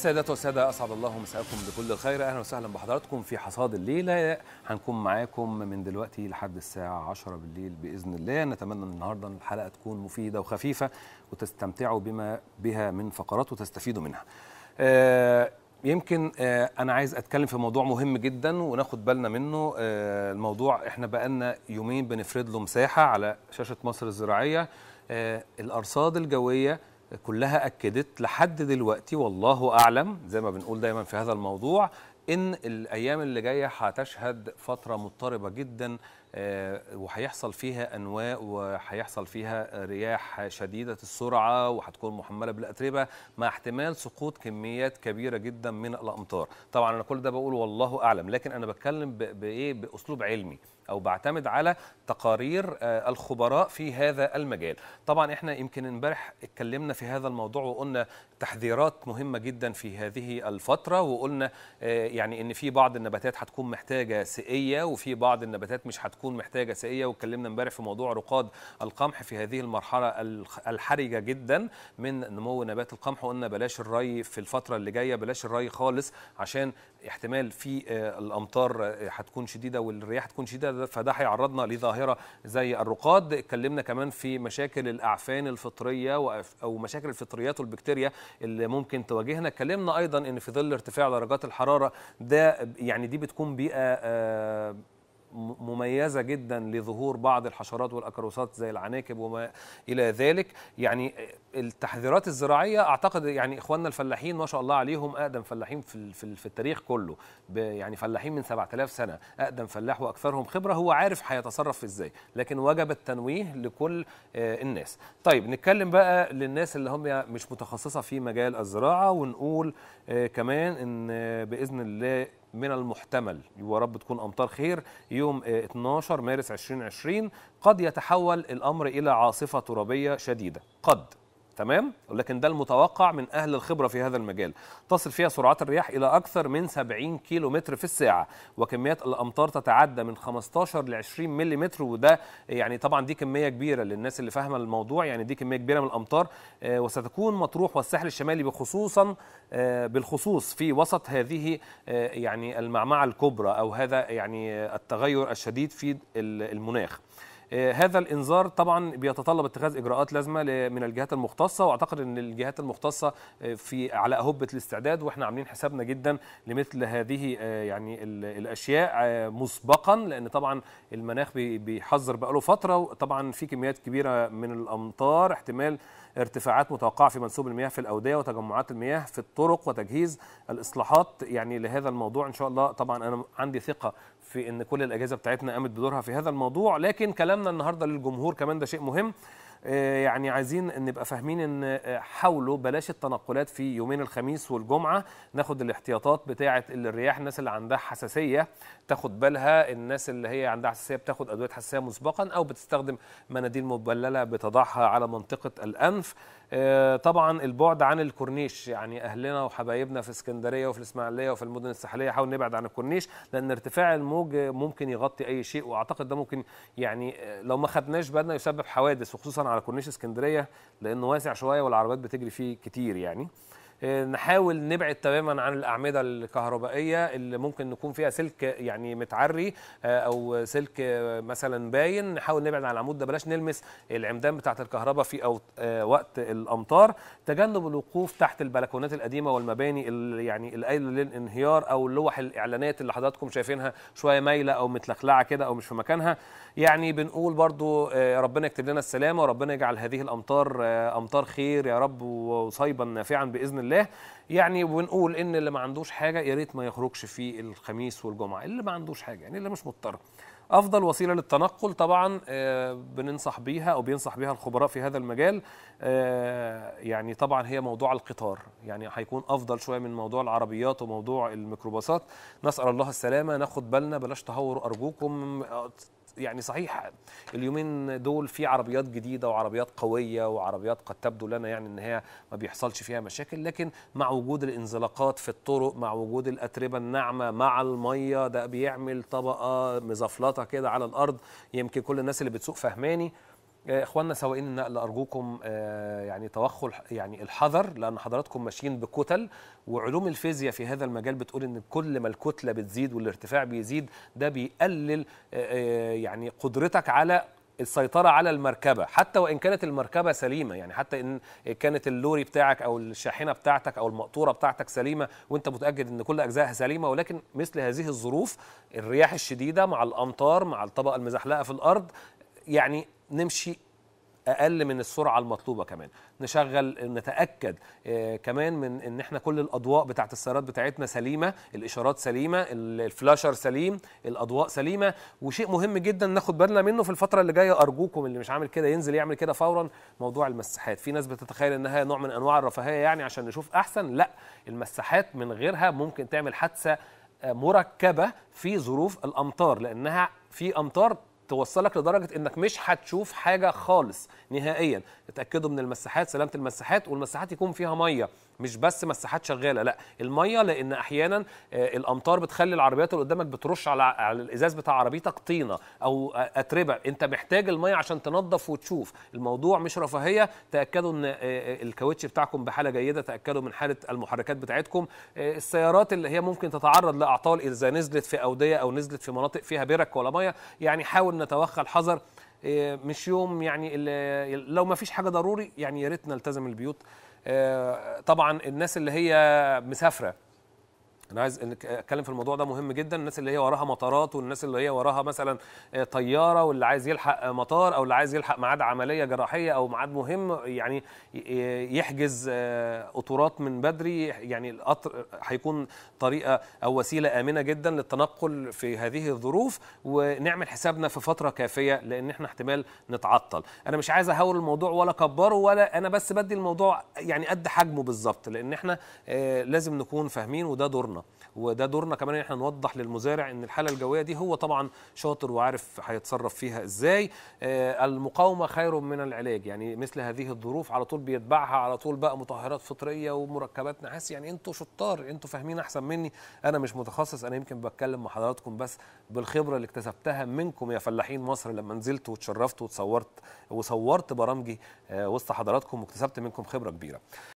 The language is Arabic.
سادات والسادة أسعد الله مساءكم بكل الخير أهلا وسهلا بحضراتكم في حصاد الليلة هنكون معاكم من دلوقتي لحد الساعة 10 بالليل بإذن الله نتمنى أن النهاردة الحلقة تكون مفيدة وخفيفة وتستمتعوا بما بها من فقرات وتستفيدوا منها آه يمكن آه أنا عايز أتكلم في موضوع مهم جدا وناخد بالنا منه آه الموضوع إحنا بقالنا يومين بنفرد له مساحة على شاشة مصر الزراعية آه، الأرصاد الجوية كلها أكدت لحد دلوقتي والله أعلم زي ما بنقول دايما في هذا الموضوع إن الأيام اللي جاية هتشهد فترة مضطربة جداً آه، وهيحصل فيها انواء وهيحصل فيها رياح شديده السرعه وهتكون محمله بالاتربه مع احتمال سقوط كميات كبيره جدا من الامطار طبعا انا كل ده بقول والله اعلم لكن انا بتكلم بايه باسلوب علمي او بعتمد على تقارير آه، الخبراء في هذا المجال طبعا احنا يمكن امبارح اتكلمنا في هذا الموضوع وقلنا تحذيرات مهمه جدا في هذه الفتره وقلنا آه، يعني ان في بعض النباتات هتكون محتاجه سقيه وفي بعض النباتات مش هتكون هتكون محتاجه سائيه واتكلمنا امبارح في موضوع رقاد القمح في هذه المرحله الحرجه جدا من نمو نبات القمح وقلنا بلاش الري في الفتره اللي جايه بلاش الري خالص عشان احتمال في آه، الامطار آه، هتكون شديده والرياح تكون شديده فده هيعرضنا لظاهره زي الرقاد اتكلمنا كمان في مشاكل الاعفان الفطريه او مشاكل الفطريات والبكتيريا اللي ممكن تواجهنا اتكلمنا ايضا ان في ظل ارتفاع درجات الحراره ده يعني دي بتكون بيئه آه، مميزة جدا لظهور بعض الحشرات والأكروسات زي العناكب وما إلى ذلك يعني التحذيرات الزراعية أعتقد يعني إخواننا الفلاحين ما شاء الله عليهم أقدم فلاحين في, في التاريخ كله يعني فلاحين من 7000 سنة أقدم فلاح وأكثرهم خبرة هو عارف هيتصرف إزاي لكن وجب التنويه لكل آه، الناس طيب نتكلم بقى للناس اللي هم مش متخصصة في مجال الزراعة ونقول آه، كمان إن آه، بإذن الله من المحتمل ورب تكون امطار خير يوم 12 آه، مارس 2020 قد يتحول الامر الى عاصفه ترابيه شديده قد تمام ولكن ده المتوقع من اهل الخبره في هذا المجال تصل فيها سرعات الرياح الى اكثر من 70 كيلو متر في الساعه وكميات الامطار تتعدى من 15 ل 20 ملم وده يعني طبعا دي كميه كبيره للناس اللي فاهمه الموضوع يعني دي كميه كبيره من الامطار آه، وستكون مطروح والساحل الشمالي بخصوصا آه، بالخصوص في وسط هذه آه، يعني المعمعه الكبرى او هذا يعني التغير الشديد في المناخ آه، هذا الانذار طبعا بيتطلب اتخاذ اجراءات لازمه من الجهات المختصه واعتقد ان الجهات المختصه آه، في على هبه الاستعداد واحنا عاملين حسابنا جدا لمثل هذه آه، يعني الاشياء مسبقا لان طبعا المناخ بيحذر بقاله فتره وطبعا في كميات كبيره من الامطار احتمال ارتفاعات متوقعه في منسوب المياه في الاوديه وتجمعات المياه في الطرق وتجهيز الاصلاحات يعني لهذا الموضوع ان شاء الله طبعا انا عندي ثقه في ان كل الاجهزه بتاعتنا قامت بدورها في هذا الموضوع لكن كلام كلامنا النهارده للجمهور كمان ده شيء مهم آه، يعني عايزين نبقى فاهمين ان آه، حاولوا بلاش التنقلات في يومين الخميس والجمعه ناخد الاحتياطات بتاعه الرياح الناس اللي عندها حساسيه تاخد بالها الناس اللي هي عندها حساسيه بتاخد ادويه حساسيه مسبقا او بتستخدم مناديل مبلله بتضعها على منطقه الانف آه، طبعا البعد عن الكورنيش يعني اهلنا وحبايبنا في اسكندريه وفي الاسماعيليه وفي المدن الساحليه حاول نبعد عن الكورنيش لان ارتفاع الموج ممكن يغطي اي شيء واعتقد ده ممكن يعني آه، لو ما خدناش بالنا يسبب حوادث وخصوصا على كورنيش اسكندريه لانه واسع شويه والعربيات بتجري فيه كتير يعني آه، نحاول نبعد تماما عن الاعمده الكهربائيه اللي ممكن نكون فيها سلك يعني متعري آه، او سلك آه، مثلا باين نحاول نبعد عن العمود ده بلاش نلمس العمدان بتاعه الكهرباء في أو وقت الامطار تجنب الوقوف تحت البلكونات القديمه والمباني اللي يعني القايله للانهيار او لوح الاعلانات اللي حضراتكم شايفينها شويه مايله او متلخلعه كده او مش في مكانها يعني بنقول برضو آه، ربنا يكتب لنا السلامة وربنا يجعل هذه الأمطار آه، أمطار خير يا رب وصيبا نافعا بإذن الله يعني بنقول إن اللي ما عندوش حاجة يا ريت ما يخرجش في الخميس والجمعة اللي ما عندوش حاجة يعني اللي مش مضطر افضل وسيله للتنقل طبعا آه، بننصح بيها او بينصح بيها الخبراء في هذا المجال يعني طبعا هي موضوع القطار يعني هيكون افضل شويه من موضوع العربيات وموضوع الميكروباصات نسال الله السلامه ناخد بالنا بلاش تهور ارجوكم يعني صحيح اليومين دول في عربيات جديده وعربيات قويه وعربيات قد تبدو لنا يعني ان هي ما بيحصلش فيها مشاكل لكن مع وجود الانزلاقات في الطرق مع وجود الاتربه الناعمه مع الميه ده بيعمل طبقه مزفلطه كده على الارض يمكن كل الناس اللي بتسوق فهماني آه، اخواننا سواقين النقل ارجوكم آه، يعني توخوا يعني الحذر لان حضراتكم ماشيين بكتل وعلوم الفيزياء في هذا المجال بتقول ان كل ما الكتله بتزيد والارتفاع بيزيد ده بيقلل آه، يعني قدرتك على السيطرة على المركبة حتى وإن كانت المركبة سليمة يعني حتى إن كانت اللوري بتاعك أو الشاحنة بتاعتك أو المقطورة بتاعتك سليمة وأنت متأكد إن كل أجزائها سليمة ولكن مثل هذه الظروف الرياح الشديدة مع الأمطار مع الطبقة المزحلقة في الأرض يعني نمشي اقل من السرعه المطلوبه كمان نشغل نتاكد آه كمان من ان احنا كل الاضواء بتاعه السيارات بتاعتنا سليمه الاشارات سليمه الفلاشر سليم الاضواء سليمه وشيء مهم جدا ناخد بالنا منه في الفتره اللي جايه ارجوكم اللي مش عامل كده ينزل يعمل كده فورا موضوع المساحات في ناس بتتخيل انها نوع من انواع الرفاهيه يعني عشان نشوف احسن لا المساحات من غيرها ممكن تعمل حادثه آه، مركبه في ظروف الامطار لانها في امطار توصلك لدرجه انك مش هتشوف حاجه خالص نهائيا تتاكدوا من المساحات سلامه المساحات والمساحات يكون فيها ميه مش بس مساحات شغاله لا الميه لان احيانا آه، الامطار بتخلي العربيات اللي قدامك بترش على على الازاز بتاع عربيتك طينه او آه، اتربه انت محتاج الميه عشان تنظف وتشوف الموضوع مش رفاهيه تاكدوا ان آه، الكاوتش بتاعكم بحاله جيده تاكدوا من حاله المحركات بتاعتكم السيارات اللي هي ممكن تتعرض لاعطال اذا نزلت في اوديه او نزلت في مناطق فيها برك ولا ميه يعني حاول نتوخى الحذر مش يوم يعني لو ما فيش حاجه ضروري يعني يا ريت نلتزم البيوت آه، طبعا الناس اللي هي مسافره انا عايز اتكلم في الموضوع ده مهم جدا الناس اللي هي وراها مطارات والناس اللي هي وراها مثلا طياره واللي عايز يلحق مطار او اللي عايز يلحق ميعاد عمليه جراحيه او ميعاد مهم يعني يحجز قطورات من بدري يعني القطر هيكون طريقه او وسيله امنه جدا للتنقل في هذه الظروف ونعمل حسابنا في فتره كافيه لان احنا احتمال نتعطل انا مش عايز اهول الموضوع ولا اكبره ولا انا بس بدي الموضوع يعني قد حجمه بالظبط لان احنا آه، لازم نكون فاهمين وده دورنا وده دورنا كمان ان احنا نوضح للمزارع ان الحاله الجويه دي هو طبعا شاطر وعارف هيتصرف فيها ازاي آه، المقاومه خير من العلاج يعني مثل هذه الظروف على طول بيتبعها على طول بقى مطهرات فطريه ومركبات نحاس يعني انتوا شطار انتوا فاهمين احسن مني انا مش متخصص انا يمكن بتكلم مع حضراتكم بس بالخبره اللي اكتسبتها منكم يا فلاحين مصر لما نزلت وتشرفت وتصورت وصورت برامجي آه، وسط حضراتكم واكتسبت منكم خبره كبيره